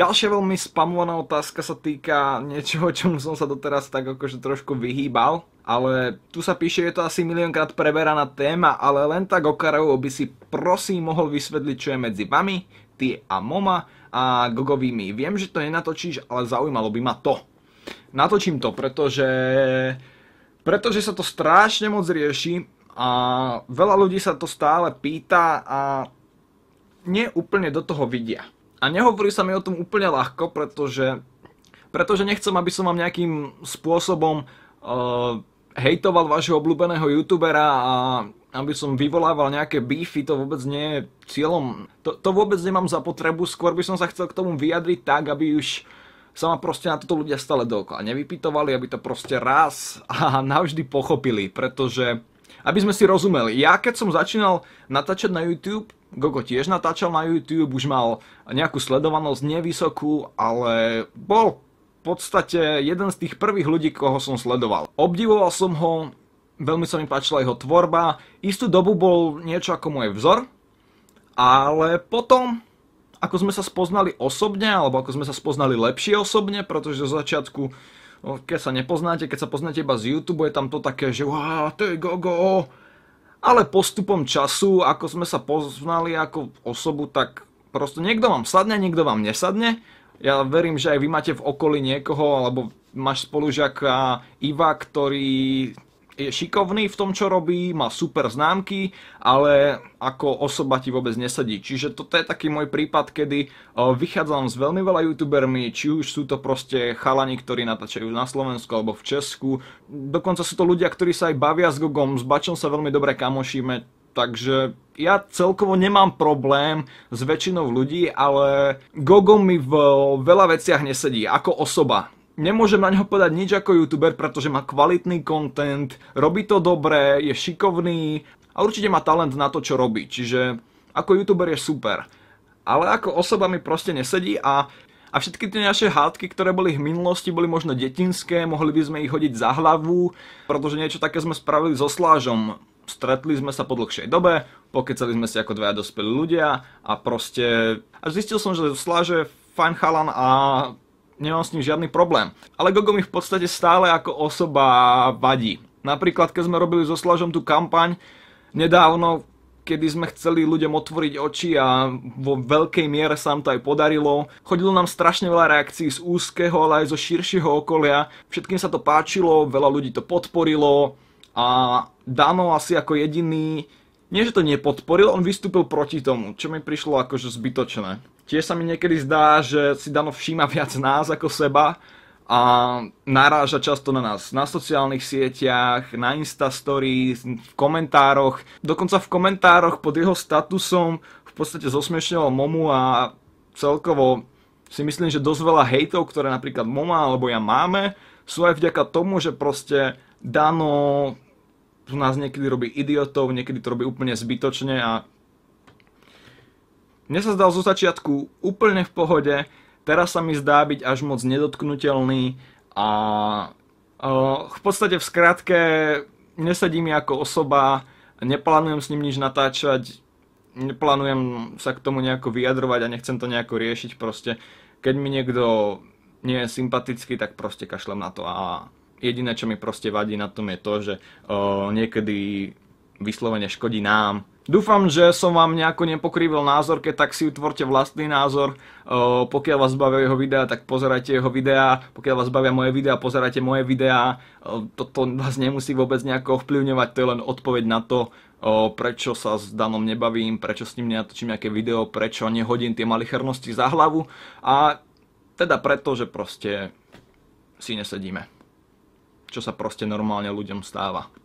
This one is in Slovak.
Ďalšia veľmi spamovaná otázka sa týka niečoho, čomu som sa doteraz tak akože trošku vyhýbal, ale tu sa píše, je to asi miliónkrát preberaná téma, ale len tak okarovo by si prosím mohol vysvetliť, čo je medzi vami, ty a Moma a Gogovými. Viem, že to nenatočíš, ale zaujímalo by ma to. Natočím to, pretože... Pretože sa to strašne moc rieši a veľa ľudí sa to stále pýta a neúplne do toho vidia. A nehovorí sa mi o tom úplne ľahko, pretože, pretože nechcem, aby som vám nejakým spôsobom uh, hejtoval vášho obľúbeného youtubera a aby som vyvolával nejaké beefy, to vôbec nie je cieľom. To, to vôbec nemám za potrebu, skôr by som sa chcel k tomu vyjadriť tak, aby už sa ma proste na toto ľudia stále dookola nevypytovali, aby to proste raz a navždy pochopili, pretože aby sme si rozumeli, ja keď som začínal natáčať na YouTube, Gogo tiež natáčal na YouTube, už mal nejakú sledovanosť nevysokú, ale bol v podstate jeden z tých prvých ľudí, koho som sledoval. Obdivoval som ho, veľmi sa mi páčila jeho tvorba, istú dobu bol niečo ako môj vzor, ale potom, ako sme sa spoznali osobne, alebo ako sme sa spoznali lepšie osobne, pretože zo začiatku keď sa nepoznáte, keď sa poznáte iba z YouTube, je tam to také, že wow, to je gogo. Ale postupom času, ako sme sa poznali ako osobu, tak proste niekto vám sadne, niekto vám nesadne. Ja verím, že aj vy máte v okolí niekoho, alebo máš spolužiaka Iva, ktorý je šikovný v tom, čo robí, má super známky, ale ako osoba ti vôbec nesadí. Čiže toto je taký môj prípad, kedy e, vychádzam s veľmi veľa youtubermi, či už sú to proste chalani, ktorí natáčajú na Slovensku alebo v Česku. Dokonca sú to ľudia, ktorí sa aj bavia s Gogom, s Bačom sa veľmi dobre kamošíme, Takže ja celkovo nemám problém s väčšinou ľudí, ale Gogo mi v veľa veciach nesedí ako osoba nemôžem na neho povedať nič ako youtuber, pretože má kvalitný content, robí to dobre, je šikovný a určite má talent na to, čo robí. Čiže ako youtuber je super. Ale ako osoba mi proste nesedí a a všetky tie naše hádky, ktoré boli v minulosti, boli možno detinské, mohli by sme ich hodiť za hlavu, pretože niečo také sme spravili so Slážom. Stretli sme sa po dlhšej dobe, pokecali sme si ako dvaja dospelí ľudia a proste... A zistil som, že Sláž je fajn chalan a nemám s ním žiadny problém. Ale Gogo mi v podstate stále ako osoba vadí. Napríklad, keď sme robili so Slažom tú kampaň nedávno, kedy sme chceli ľuďom otvoriť oči a vo veľkej miere sa nám to aj podarilo. Chodilo nám strašne veľa reakcií z úzkeho, ale aj zo širšieho okolia. Všetkým sa to páčilo, veľa ľudí to podporilo a Dano asi ako jediný nie, že to nepodporil, on vystúpil proti tomu, čo mi prišlo akože zbytočné. Tiež sa mi niekedy zdá, že si Dano všíma viac nás ako seba a naráža často na nás na sociálnych sieťach, na Instastory, v komentároch. Dokonca v komentároch pod jeho statusom v podstate zosmiešňoval Momu a celkovo si myslím, že dosť veľa hejtov, ktoré napríklad Moma alebo ja máme, sú aj vďaka tomu, že proste Dano nás niekedy robí idiotov, niekedy to robí úplne zbytočne a mne sa zdal zo začiatku úplne v pohode, teraz sa mi zdá byť až moc nedotknutelný a v podstate v skratke nesedí mi ako osoba, neplánujem s ním nič natáčať, neplánujem sa k tomu nejako vyjadrovať a nechcem to nejako riešiť proste. Keď mi niekto nie je sympatický, tak proste kašlem na to a jediné, čo mi proste vadí na tom je to, že uh, niekedy vyslovene škodí nám, Dúfam, že som vám nejako nepokrývil názor, keď tak si utvorte vlastný názor. Pokiaľ vás bavia jeho videa, tak pozerajte jeho videá. Pokiaľ vás bavia moje videa, pozerajte moje videá. Toto vás nemusí vôbec nejako ovplyvňovať, to je len odpoveď na to, prečo sa s Danom nebavím, prečo s ním nenatočím nejaké video, prečo nehodím tie malichernosti za hlavu. A teda preto, že proste si nesedíme. Čo sa proste normálne ľuďom stáva.